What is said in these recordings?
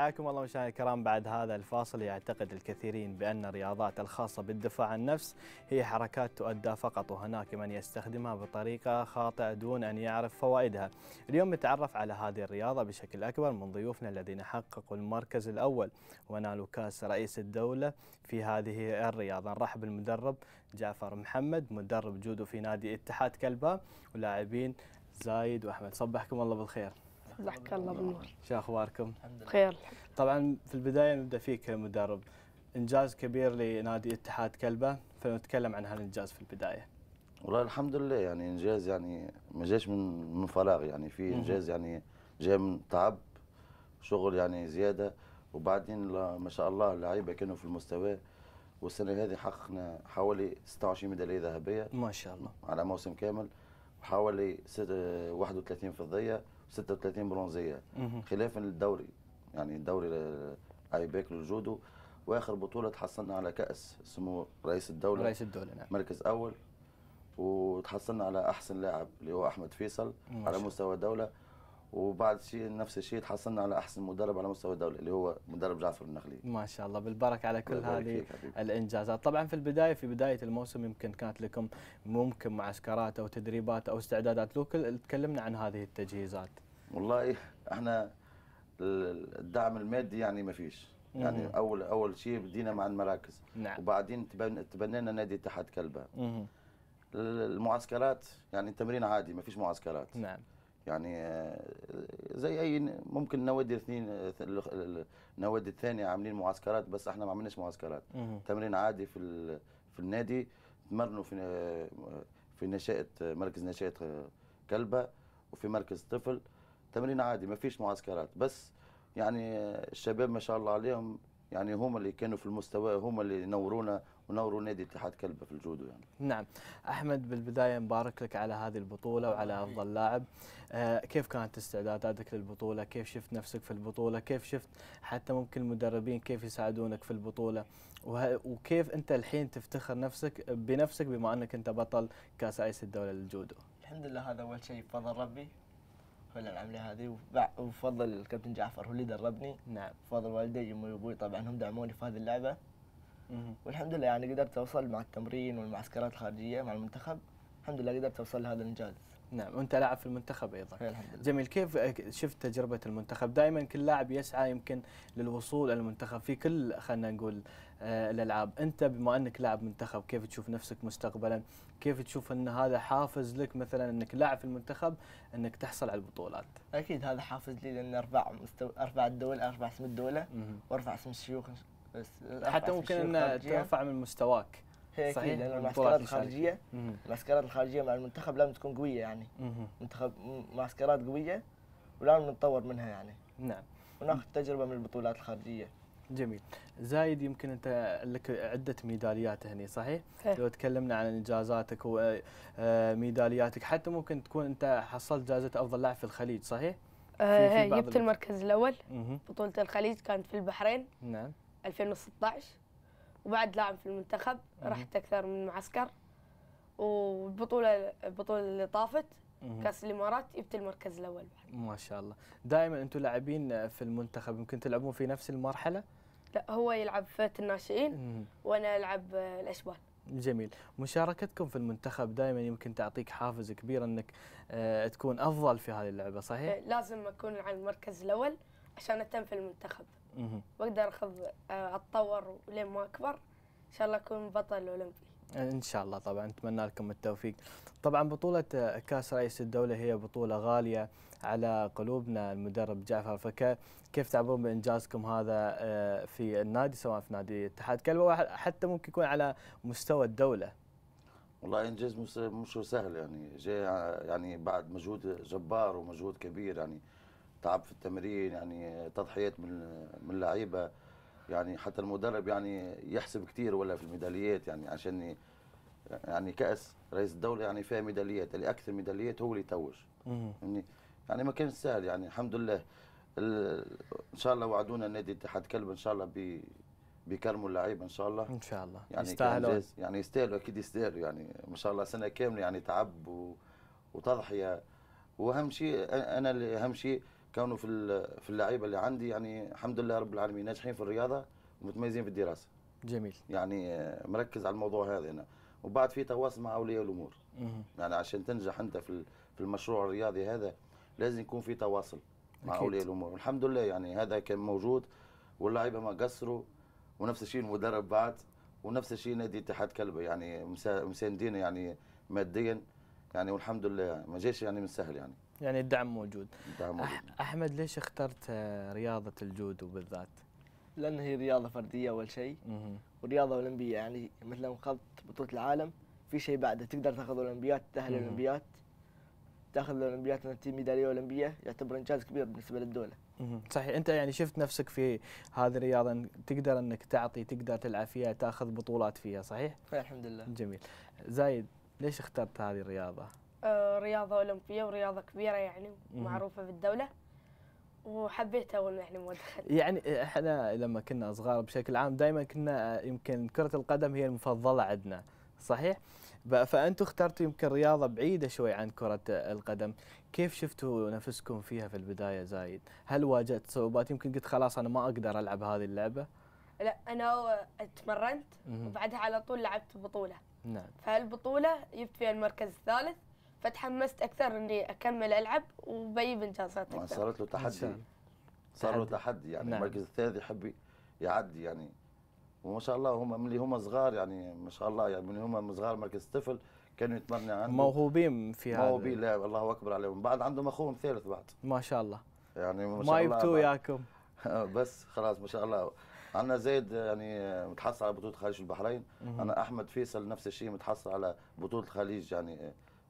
حياكم الله مشاهدينا الكرام بعد هذا الفاصل يعتقد الكثيرين بأن الرياضات الخاصة بالدفاع عن النفس هي حركات تؤدى فقط وهناك من يستخدمها بطريقة خاطئة دون أن يعرف فوائدها اليوم نتعرف على هذه الرياضة بشكل أكبر من ضيوفنا الذين حققوا المركز الأول ونالوا كاس رئيس الدولة في هذه الرياضة نرحب بالمدرب جعفر محمد مدرب جودو في نادي اتحاد كلبا ولاعبين زايد وأحمد صبحكم الله بالخير جزاك الله بالنور شو اخباركم؟ بخير طبعا في البدايه نبدا فيك مدرب انجاز كبير لنادي اتحاد كلبه فنتكلم عن هالانجاز في البدايه والله الحمد لله يعني انجاز يعني ما جاش من من فراغ يعني في انجاز يعني جاي من تعب شغل يعني زياده وبعدين ما شاء الله اللعيبه كانوا في المستوى والسنه هذه حققنا حوالي 26 ميداليه ذهبيه ما شاء الله على موسم كامل وحوالي 31 فضيه 36 برونزيه خلافا للدوري يعني الدوري ايباك للجودو واخر بطوله تحصلنا على كاس سمو رئيس الدوله رئيس الدوله نعم مركز اول وتحصلنا على احسن لاعب اللي هو احمد فيصل على مستوى الدوله وبعد شيء نفس الشيء تحصلنا على احسن مدرب على مستوى الدوله اللي هو مدرب جعفر النخلي ما شاء الله بالبركه على كل هذه الانجازات طبعا في البدايه في بدايه الموسم يمكن كانت لكم ممكن معسكرات او تدريبات او استعدادات لو تكلمنا عن هذه التجهيزات والله احنا الدعم المادي يعني ما فيش يعني مم. اول اول شيء بدينا مع المراكز نعم. وبعدين تبنينا نادي اتحاد كلبه المعسكرات يعني التمرين عادي ما فيش معسكرات نعم يعني آه، زي اي ممكن نوادي الاثنين آه، النوادي الثانيه عاملين معسكرات بس احنا ما عملناش معسكرات تمرين عادي في في النادي تمرنوا في في نشأة مركز نشأة آه، كلبة وفي مركز طفل تمرين عادي ما فيش معسكرات بس يعني الشباب ما شاء الله عليهم يعني هم اللي كانوا في المستوى هم اللي نورونا ونوروا نادي اتحاد كلبه في الجودو يعني. نعم احمد بالبدايه مبارك لك على هذه البطوله وعلى افضل لاعب آه كيف كانت استعداداتك للبطوله كيف شفت نفسك في البطوله كيف شفت حتى ممكن المدربين كيف يساعدونك في البطوله وكيف انت الحين تفتخر نفسك بنفسك بما انك انت بطل كاس ايس الدوله للجودو الحمد لله هذا اول شيء بفضل ربي هو العمليه هذه وبفضل الكابتن جعفر هو اللي دربني نعم بفضل والدي امي وابوي طبعا هم دعموني في هذه اللعبه والحمد لله يعني قدرت اوصل مع التمرين والمعسكرات الخارجيه مع المنتخب الحمد لله قدرت اوصل لهذا الانجاز نعم وانت لاعب في المنتخب ايضا إيه، الحمد لله. جميل كيف شفت تجربه المنتخب دائما كل لاعب يسعى يمكن للوصول للمنتخب في كل خلينا نقول آه الالعاب انت بما انك لاعب منتخب كيف تشوف نفسك مستقبلا كيف تشوف ان هذا حافز لك مثلا انك لاعب في المنتخب انك تحصل على البطولات اكيد هذا حافز لي لان ارفع مستوى ارفع الدوله ارفع اسم الدوله وارفع اسم الشيوخ حتى ممكن ان ترفع من مستواك هي صحيح لان المعسكرات الخارجيه المعسكرات الخارجيه مع المنتخب لازم تكون قويه يعني منتخب معسكرات قويه ولازم نتطور منها يعني نعم وناخذ تجربه من البطولات الخارجيه جميل زايد يمكن انت لك عده ميداليات هني صحيح؟ صحيح لو تكلمنا عن انجازاتك وميدالياتك آه، حتى ممكن تكون انت حصلت جائزه افضل لاعب في الخليج صحيح؟ آه، في, في جبت المركز الاول بطوله الخليج كانت في البحرين نعم 2016 وبعد لاعب في المنتخب رحت اكثر من معسكر والبطوله البطوله اللي طافت كاس الامارات جبت المركز الاول بعد. ما شاء الله دائما انتم لاعبين في المنتخب يمكن تلعبون في نفس المرحله لا هو يلعب فئه الناشئين وانا العب الاشبال جميل مشاركتكم في المنتخب دائما يمكن تعطيك حافز كبير انك آه، تكون افضل في هذه اللعبه صحيح آه، لازم اكون على المركز الاول عشان اتم في المنتخب واقدر اخذ آه، اتطور لين ما اكبر ان شاء الله اكون بطل اولمبي ان شاء الله طبعا نتمنى لكم التوفيق طبعا بطوله آه، كاس رئيس الدوله هي بطوله غاليه على قلوبنا المدرب جعفر فكا كيف تعبرون بانجازكم هذا آه، في النادي سواء في نادي اتحاد كلبه حتى ممكن يكون على مستوى الدوله والله انجاز مش سهل يعني جاي يعني بعد مجهود جبار ومجهود كبير يعني تعب في التمرين يعني تضحيات من من اللعيبه يعني حتى المدرب يعني يحسب كثير ولا في الميداليات يعني عشان يعني كاس رئيس الدوله يعني فيها ميداليات اللي اكثر ميداليات هو اللي يتوج يعني يعني ما كانش سهل يعني الحمد لله ان شاء الله وعدونا نادي اتحاد كلب ان شاء الله بي بيكرموا اللعيبه ان شاء الله ان شاء الله يعني يستاهلوا يعني يستاهلوا اكيد يستاهلوا يعني ما شاء الله سنه كامله يعني تعب و... وتضحيه واهم شيء انا اللي اهم شيء كانوا في في اللعيبه اللي عندي يعني الحمد لله رب العالمين ناجحين في الرياضه ومتميزين في الدراسه جميل يعني آه، مركز على الموضوع هذا هنا وبعد في تواصل مع اولياء الامور يعني عشان تنجح انت في في المشروع الرياضي هذا لازم يكون في تواصل مع أكيد. اولياء الامور والحمد لله يعني هذا كان موجود واللعيبه ما قصروا ونفس الشيء المدرب بعد ونفس الشيء نادي اتحاد كلبه يعني مساندين يعني ماديا يعني والحمد لله يعني ما جاش يعني من السهل يعني يعني الدعم موجود الدعم موجود احمد ليش اخترت رياضه الجودو بالذات؟ لان هي رياضه فرديه اول شيء ورياضه اولمبيه يعني مثل لو اخذت بطوله العالم في شيء بعده تقدر تاخذ اولمبيات تاهل الاولمبيات تاخذ الاولمبيات تجيب ميداليه اولمبيه يعتبر انجاز كبير بالنسبه للدوله. صحيح انت يعني شفت نفسك في هذه الرياضه تقدر انك تعطي تقدر تلعب فيها تاخذ بطولات فيها صحيح؟ إيه، الحمد لله. جميل. زايد ليش اخترت هذه الرياضة؟ آه رياضة أولمبية ورياضة كبيرة يعني معروفة في الدولة وحبيتها أول يعني ما دخلت يعني احنا لما كنا صغار بشكل عام دائما كنا يمكن كرة القدم هي المفضلة عندنا صحيح؟ فأنتم اخترتوا يمكن رياضة بعيدة شوي عن كرة القدم كيف شفتوا نفسكم فيها في البداية زايد؟ هل واجهت صعوبات يمكن قلت خلاص أنا ما أقدر ألعب هذه اللعبة؟ لا أنا أتمرنت وبعدها على طول لعبت بطولة نعم فهالبطولة جبت فيها المركز الثالث فتحمست اكثر اني اكمل العب وبجيب انجازات اكثر صارت له تحدي نعم. صار له تحدي يعني نعم. المركز الثالث يحب يعدي يعني وما شاء الله هم من اللي هم صغار يعني ما شاء الله يعني من اللي هم صغار مركز طفل كانوا يتمنى عنده موهوبين في هذا موهوبين لا الله اكبر عليهم بعد عندهم اخوهم ثالث بعد ما شاء الله يعني ما, شاء الله ما يبتوا ياكم بس خلاص ما شاء الله عندنا زايد يعني متحصل على بطوله خليج البحرين انا احمد فيصل نفس الشيء متحصل على بطوله الخليج يعني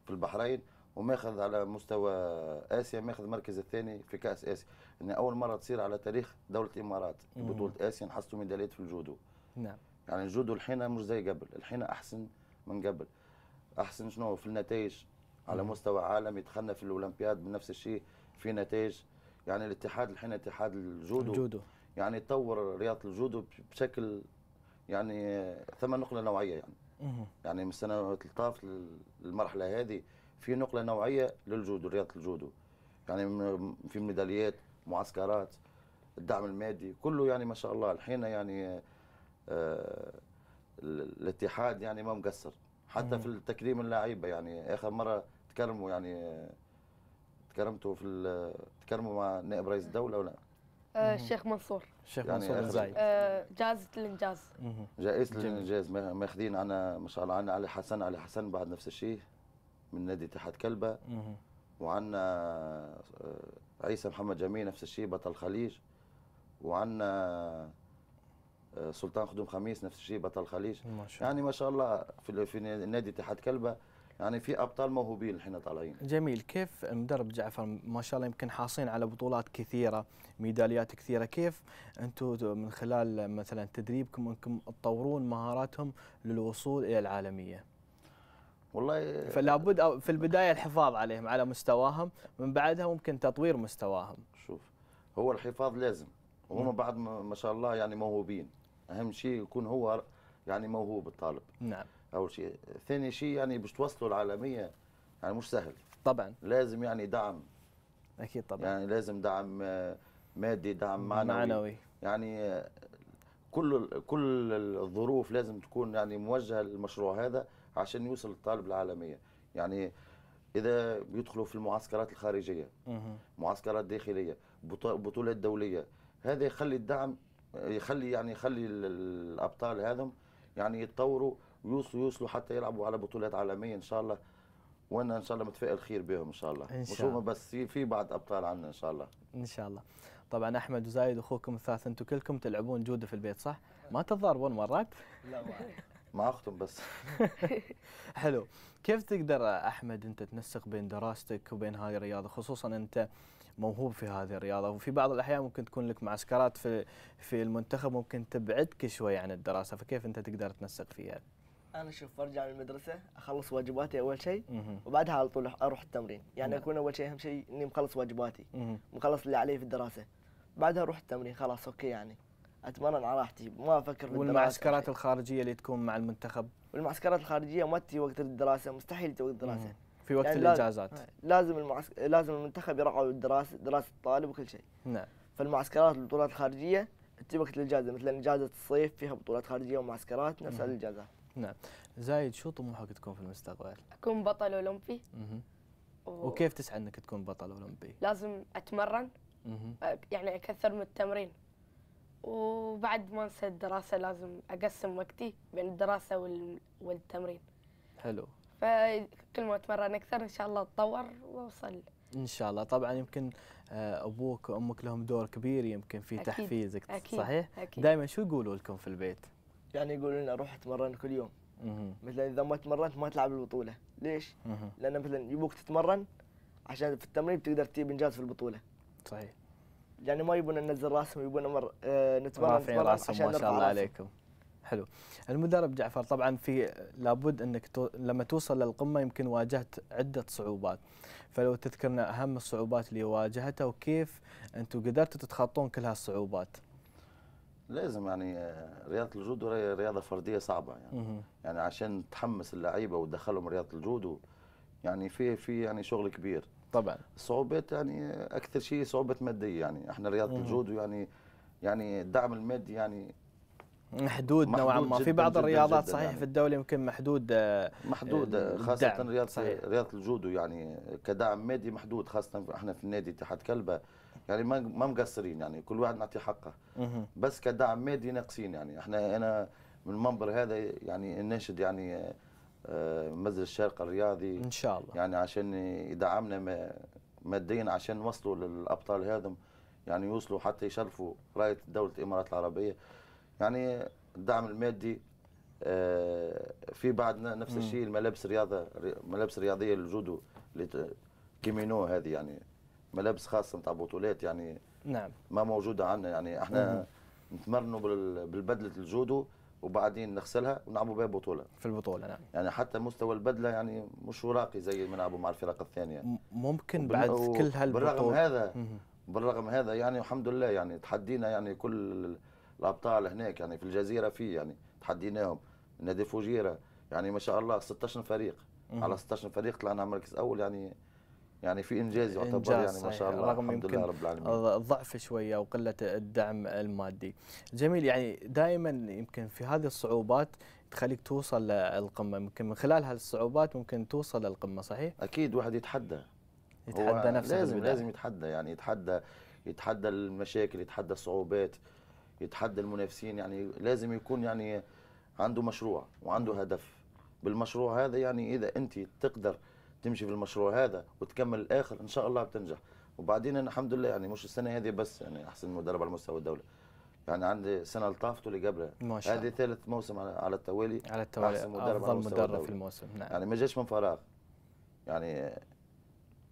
في البحرين وماخذ على مستوى اسيا ماخذ المركز الثاني في كاس اسيا ان يعني اول مره تصير على تاريخ دوله الامارات بطوله اسيا نحصلوا ميداليات في الجودو نعم يعني الجودو الحين مش زي قبل الحين احسن من قبل احسن شنو في النتائج على مستوى عالمي دخلنا في الاولمبياد بنفس الشيء في نتائج يعني الاتحاد الحين اتحاد الجودو, الجودو. يعني تطور رياضه الجودو بشكل يعني ثم نقله نوعيه يعني مه. يعني من سنه طافت للمرحله هذه في نقله نوعيه للجودو رياضه الجودو يعني في ميداليات معسكرات الدعم المادي كله يعني ما شاء الله الحين يعني آه الاتحاد يعني ما مقصر حتى مم. في التكريم اللعيبه يعني اخر مره تكرموا يعني آه، تكرمتوا في تكرموا مع نائب رئيس الدوله ولا الشيخ آه، منصور الشيخ يعني منصور الزايد آه، جائزة الإنجاز جائزة الإنجاز ماخذين عنا ما شاء الله عنا علي حسن علي حسن بعد نفس الشيء من نادي تحت كلبة وعنا آه، عيسى محمد جميل نفس الشيء بطل الخليج وعنا سلطان خدوم خميس نفس الشيء بطل الخليج ما شاء يعني ما شاء الله في نادي اتحاد كلبة يعني في ابطال موهوبين الحين طالعين جميل كيف مدرب جعفر ما شاء الله يمكن حاصلين على بطولات كثيره ميداليات كثيره كيف انتم من خلال مثلا تدريبكم انكم تطورون مهاراتهم للوصول الى العالميه والله فلا بد في البدايه الحفاظ عليهم على مستواهم من بعدها ممكن تطوير مستواهم شوف هو الحفاظ لازم وهم نعم. بعد ما شاء الله يعني موهوبين اهم شيء يكون هو يعني موهوب الطالب نعم اول شيء ثاني شيء يعني باش توصلوا العالميه يعني مش سهل طبعا لازم يعني دعم اكيد طبعا يعني لازم دعم مادي دعم معنوي, معنوي. يعني كل كل الظروف لازم تكون يعني موجهه للمشروع هذا عشان يوصل الطالب العالميه يعني اذا بيدخلوا في المعسكرات الخارجيه معسكرات داخليه بطولات دوليه هذا يخلي الدعم يخلي يعني يخلي الابطال هذم يعني يتطوروا ويوصلوا يوصلوا حتى يلعبوا على بطولات عالميه ان شاء الله وانا ان شاء الله متفائل خير بهم ان شاء الله ان شاء الله بس في بعض ابطال عندنا ان شاء الله ان شاء الله طبعا احمد وزايد اخوكم الثلاث انتم كلكم تلعبون جوده في البيت صح؟ ما تتضاربون مرات؟ لا ما مع اختهم بس حلو كيف تقدر احمد انت تنسق بين دراستك وبين هذه الرياضه خصوصا انت موهوب في هذه الرياضه وفي بعض الاحيان ممكن تكون لك معسكرات في في المنتخب ممكن تبعدك شوي عن الدراسه فكيف انت تقدر تنسق فيها؟ انا شوف برجع من المدرسه اخلص واجباتي اول شيء وبعدها على طول اروح التمرين يعني نعم. اكون اول شيء اهم شيء اني مخلص واجباتي مخلص اللي علي في الدراسه بعدها اروح التمرين خلاص اوكي يعني اتمرن على راحتي ما افكر في والمعسكرات الخارجيه اللي تكون مع المنتخب والمعسكرات الخارجيه ما تجي وقت الدراسه مستحيل تجي وقت الدراسه في وقت يعني الاجازات لازم لازم المنتخب يراعوا الدراسه دراسه الطالب وكل شيء نعم فالمعسكرات البطولات الخارجيه تجي وقت الاجازه مثلا اجازه الصيف فيها بطولات خارجيه ومعسكرات نفس الاجازات نعم زايد شو طموحك تكون في المستقبل؟ اكون بطل اولمبي اها و... وكيف تسعى انك تكون بطل اولمبي؟ لازم اتمرن اها يعني اكثر من التمرين وبعد ما انسى الدراسه لازم اقسم وقتي بين الدراسه وال... والتمرين حلو فكل ما اتمرن اكثر ان شاء الله اتطور واوصل ان شاء الله طبعا يمكن ابوك وامك لهم دور كبير يمكن في أكيد تحفيزك أكيد صحيح دائما شو يقولوا لكم في البيت يعني يقولوا لنا روح اتمرن كل يوم مثلا اذا ما تمرنت ما تلعب البطوله ليش؟ لان مثلا يبوك تتمرن عشان في التمرين تقدر تجيب انجاز في البطوله صحيح يعني ما يبون ننزل راسهم يبون مر... آه نتمرن رافعين راسهم ما شاء الله عليكم حلو المدرب جعفر طبعا في لابد انك تو... لما توصل للقمه يمكن واجهت عده صعوبات فلو تذكرنا اهم الصعوبات اللي واجهتها وكيف انتم قدرتوا تتخطون كل هالصعوبات لازم يعني آه، رياضه الجودو رياضه فرديه صعبه يعني يعني عشان تحمس اللعيبه وتدخلهم رياضه الجودو يعني في في يعني شغل كبير طبعا الصعوبات يعني آه، اكثر شيء صعوبات ماديه يعني احنا رياضه الجودو يعني يعني الدعم المادي يعني محدود نوعا ما في بعض الرياضات جداً صحيح يعني في الدوله يمكن محدود آه، محدود آه، خاصه رياضه صحيح. رياضه الجودو يعني كدعم مادي محدود خاصه احنا في النادي اتحاد كلبه يعني ما ما مقصرين يعني كل واحد نعطي حقه بس كدعم مادي ناقصين يعني احنا انا من المنبر هذا يعني نناشد يعني آه، مجلس الشرق الرياضي ان شاء الله يعني عشان يدعمنا ماديا عشان نوصلوا للابطال هذم يعني يوصلوا حتى يشرفوا رايه دوله الامارات العربيه يعني الدعم المادي آه، في بعد نفس الشيء الملابس الرياضه ملابس رياضيه للجودو اللي كيمينو هذه يعني ملابس خاصه نتاع بطولات يعني نعم ما موجوده عندنا يعني احنا نتمرنوا بالبدله الجودو وبعدين نغسلها ونلعبوا بها بطوله في البطوله نعم يعني حتى مستوى البدله يعني مش راقي زي ما نلعبوا مع الفرق الثانيه ممكن بعد كل هالبطولات بالرغم هذا بالرغم هذا يعني الحمد لله يعني تحدينا يعني كل الابطال هناك يعني في الجزيره في يعني تحديناهم نادي فوجيره يعني ما شاء الله 16 فريق مم. على 16 فريق طلعنا مركز اول يعني يعني في انجاز يعتبر إنجاز يعني ما شاء الله رغم الحمد لله رب العالمين الضعف شويه وقله الدعم المادي جميل يعني دائما يمكن في هذه الصعوبات تخليك توصل للقمه يمكن من خلال هالصعوبات ممكن توصل للقمه صحيح اكيد واحد يتحدى يتحدى نفسه لازم لازم يتحدى يعني يتحدى يتحدى المشاكل يتحدى الصعوبات يتحدى المنافسين يعني لازم يكون يعني عنده مشروع وعنده هدف بالمشروع هذا يعني اذا انت تقدر تمشي في المشروع هذا وتكمل الاخر ان شاء الله بتنجح وبعدين انا الحمد لله يعني مش السنه هذه بس يعني احسن مدرب على مستوى الدوله يعني عندي السنه اللي قبلها الله هذه ثالث موسم على التوالي على التوالي احسن مدرب افضل على مستوى مدرب في الموسم نعم يعني ما جاش من فراغ يعني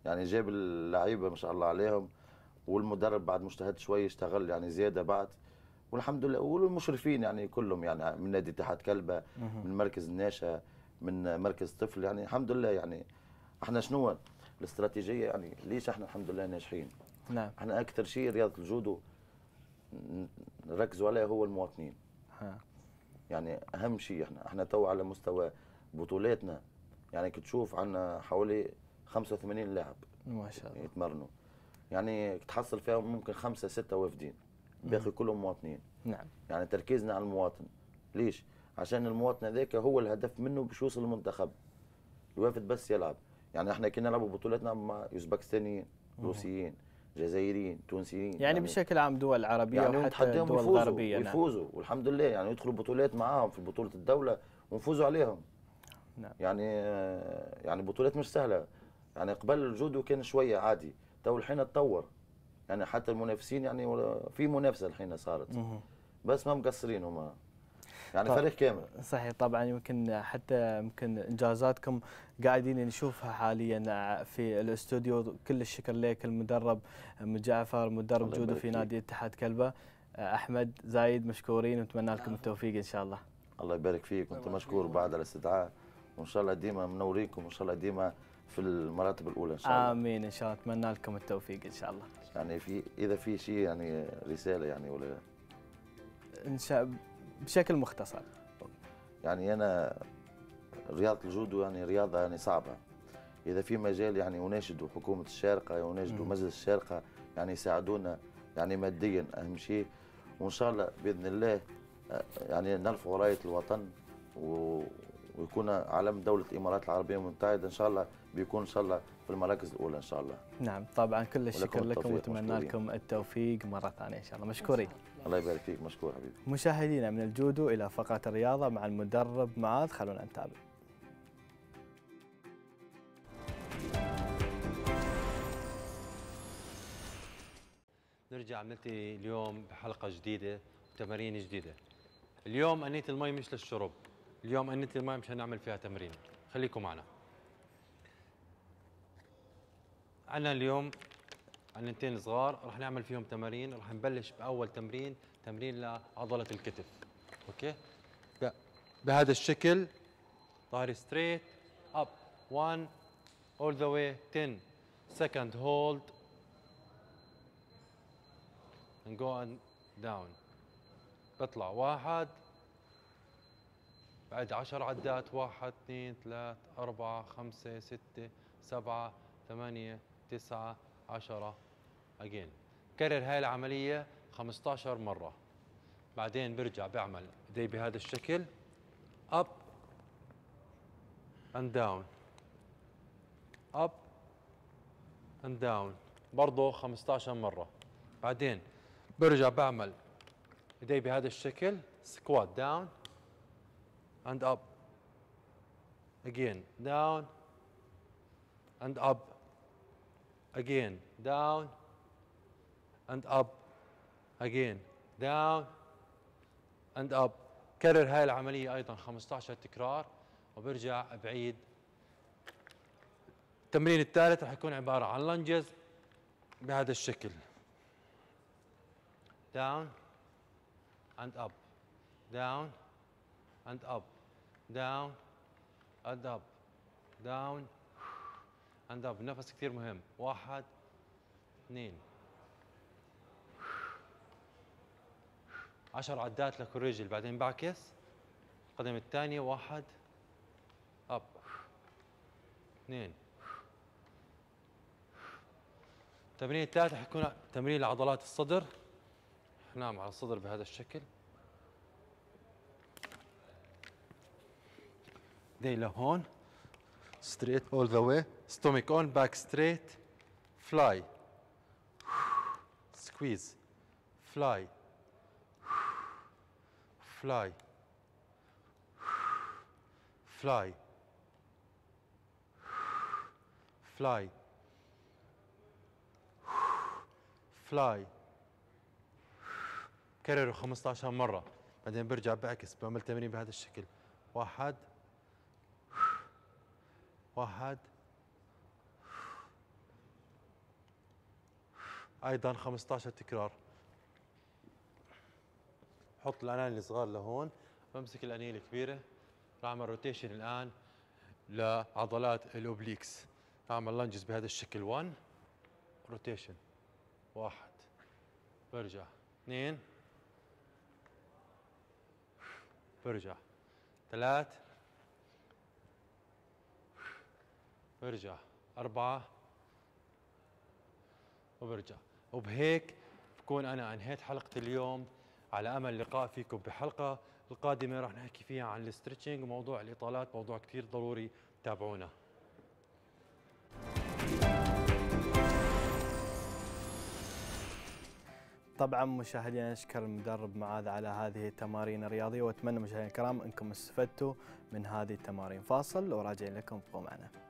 يعني جاب اللعيبه ما شاء الله عليهم والمدرب بعد مجتهد شوي اشتغل يعني زياده بعد والحمد لله والمشرفين يعني كلهم يعني من نادي اتحاد كلبه من مركز الناشا من مركز طفل يعني الحمد لله يعني احنا شنو الاستراتيجيه يعني ليش احنا الحمد لله ناجحين نعم احنا اكثر شيء رياضه الجودو نركزوا عليها هو المواطنين ها. يعني اهم شيء احنا احنا تو على مستوى بطولاتنا يعني كي تشوف عندنا حوالي 85 لاعب ما شاء الله يتمرنوا يعني تحصل فيهم ممكن خمسه سته وافدين باخي كلهم مواطنين نعم يعني تركيزنا على المواطن ليش عشان المواطن هذاك هو الهدف منه باش يوصل المنتخب الوافد بس يلعب يعني احنا كنا نلعبوا بطولتنا مع اوزبكستانيين روسيين جزائريين تونسيين يعني, يعني بشكل عام دول عربيه يعني وحتى دول يفوزوا غربيه نعم. يفوزوا والحمد لله يعني يدخلوا بطولات معاهم في بطوله الدوله ونفوزوا عليهم نعم. يعني يعني بطولات مش سهله يعني قبل الجودو كان شويه عادي تو الحين اتطور يعني حتى المنافسين يعني في منافسه الحين صارت بس ما مقصرين هما يعني فريق كامل صحيح طبعا يمكن حتى يمكن انجازاتكم قاعدين نشوفها حاليا في الاستوديو كل الشكر لك المدرب جعفر مدرب جودو في نادي اتحاد كلبه احمد زايد مشكورين ونتمنى لكم التوفيق ان شاء الله الله يبارك فيك وانت مشكور بعد الاستدعاء وان شاء الله ديما منوريكم وان شاء الله ديما في المراتب الاولى ان شاء الله امين ان شاء الله اتمنى لكم التوفيق ان شاء الله يعني في اذا في شيء يعني رساله يعني ولا ان شاء بشكل مختصر يعني انا رياضه الجودو يعني رياضه يعني صعبه اذا في مجال يعني يناشدوا حكومه الشارقه يناشدوا مجلس الشارقه يعني يساعدونا يعني ماديا اهم شيء وان شاء الله باذن الله آه، يعني نرفعوا رايه الوطن و... ويكون علم دوله الامارات العربيه المتحده ان شاء الله بيكون ان شاء الله في المراكز الاولى ان شاء الله نعم طبعا كل الشكر لكم واتمنى لكم التوفيق مره ثانيه ان شاء الله مشكورين الله يبارك فيك مشكور حبيبي مشاهدينا من الجودو الى فقره الرياضه مع المدرب معاذ خلونا نتابع نرجع عملتي اليوم بحلقه جديده وتمارين جديده اليوم انيت المي مش للشرب اليوم انت الماء مشان نعمل فيها تمرين خليكم معنا انا اليوم قنتين صغار رح نعمل فيهم تمارين رح نبلش بأول تمرين تمرين لعضلة الكتف أوكي بهذا الشكل ظهري ستريت اب 1 اول ذا واي 10 سكند هولد اند جو اند داون بطلع واحد بعد عشر عدات واحد اثنين ثلاث أربعة خمسة ستة سبعة ثمانية تسعة عشرة أجين كرر هاي العملية 15 مرة بعدين برجع بعمل ايدي بهذا الشكل up and down up and down برضه 15 مرة بعدين برجع بعمل ايدي بهذا الشكل سكوات داون and up. Again, down and up. Again, down and up. Again, down and up. كرر هاي العملية أيضا 15 تكرار وبرجع بعيد التمرين الثالث رح يكون عبارة عن لنجز بهذا الشكل down and up down and up داون اند اب داون اند اب نفس كثير مهم واحد اثنين عشر عدات لكل رجل بعدين بعكس القدم الثانية واحد اب اثنين التمرين الثالث حيكون تمرين لعضلات الصدر نعم على الصدر بهذا الشكل ايدي لهون ستريت اول ذا واي ستومك اون باك ستريت فلاي سكويز فلاي فلاي فلاي فلاي فلاي كرره 15 مره بعدين برجع بعكس بعمل تمرين بهذا الشكل واحد واحد ايضا 15 تكرار حط الاناني الصغار لهون بمسك الانيه الكبيره بعمل روتيشن الان لعضلات الاوبليكس بعمل لنجز بهذا الشكل 1 روتيشن واحد برجع اثنين برجع ثلاث برجع أربعة وبرجع وبهيك بكون أنا أنهيت حلقة اليوم على أمل لقاء فيكم بحلقة القادمة رح نحكي فيها عن الاسترتشنج وموضوع الإطالات موضوع كثير ضروري تابعونا طبعا مشاهدينا نشكر المدرب معاذ على هذه التمارين الرياضيه واتمنى مشاهدينا الكرام انكم استفدتوا من هذه التمارين فاصل وراجعين لكم ابقوا معنا